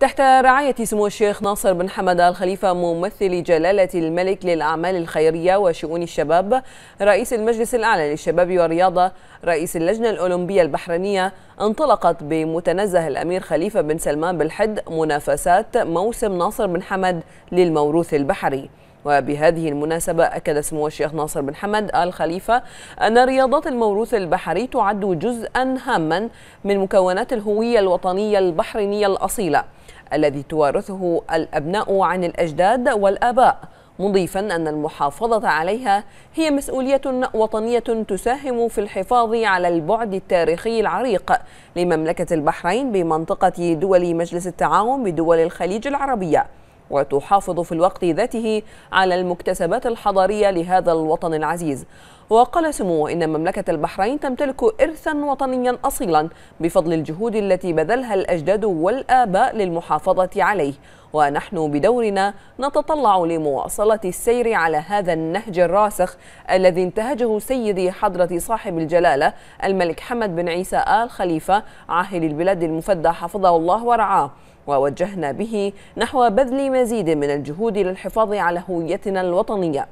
تحت رعاية سمو الشيخ ناصر بن حمد الخليفة ممثل جلالة الملك للأعمال الخيرية وشؤون الشباب رئيس المجلس الأعلى للشباب والرياضة رئيس اللجنة الأولمبية البحرينية انطلقت بمتنزه الأمير خليفة بن سلمان بالحد منافسات موسم ناصر بن حمد للموروث البحري وبهذه المناسبة أكد سمو الشيخ ناصر بن حمد آل خليفة أن رياضات الموروث البحري تعد جزءا هاما من مكونات الهوية الوطنية البحرينية الأصيلة الذي توارثه الأبناء عن الأجداد والآباء مضيفا أن المحافظة عليها هي مسؤولية وطنية تساهم في الحفاظ على البعد التاريخي العريق لمملكة البحرين بمنطقة دول مجلس التعاون بدول الخليج العربية وتحافظ في الوقت ذاته على المكتسبات الحضارية لهذا الوطن العزيز وقال سموه إن مملكة البحرين تمتلك إرثا وطنيا أصيلا بفضل الجهود التي بذلها الأجداد والآباء للمحافظة عليه ونحن بدورنا نتطلع لمواصلة السير على هذا النهج الراسخ الذي انتهجه سيدي حضرة صاحب الجلالة الملك حمد بن عيسى آل خليفة عاهل البلاد المفدى حفظه الله ورعاه ووجهنا به نحو بذل مزيد من الجهود للحفاظ على هويتنا الوطنيه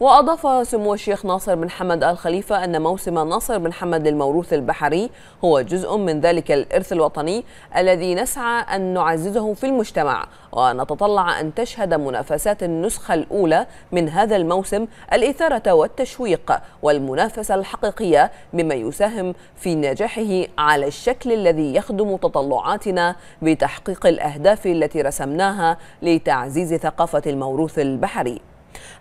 وأضاف سمو الشيخ ناصر بن حمد آل خليفة أن موسم ناصر بن حمد للموروث البحري هو جزء من ذلك الإرث الوطني الذي نسعى أن نعززه في المجتمع ونتطلع أن تشهد منافسات النسخة الأولى من هذا الموسم الإثارة والتشويق والمنافسة الحقيقية مما يساهم في نجاحه على الشكل الذي يخدم تطلعاتنا بتحقيق الأهداف التي رسمناها لتعزيز ثقافة الموروث البحري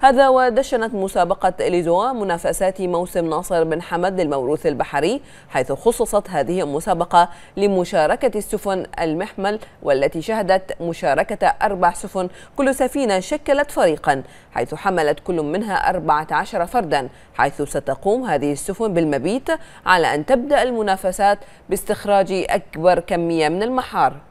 هذا ودشنت مسابقة إليزوا منافسات موسم ناصر بن حمد للموروث البحري حيث خصصت هذه المسابقة لمشاركة السفن المحمل والتي شهدت مشاركة أربع سفن كل سفينة شكلت فريقا حيث حملت كل منها 14 فردا حيث ستقوم هذه السفن بالمبيت على أن تبدأ المنافسات باستخراج أكبر كمية من المحار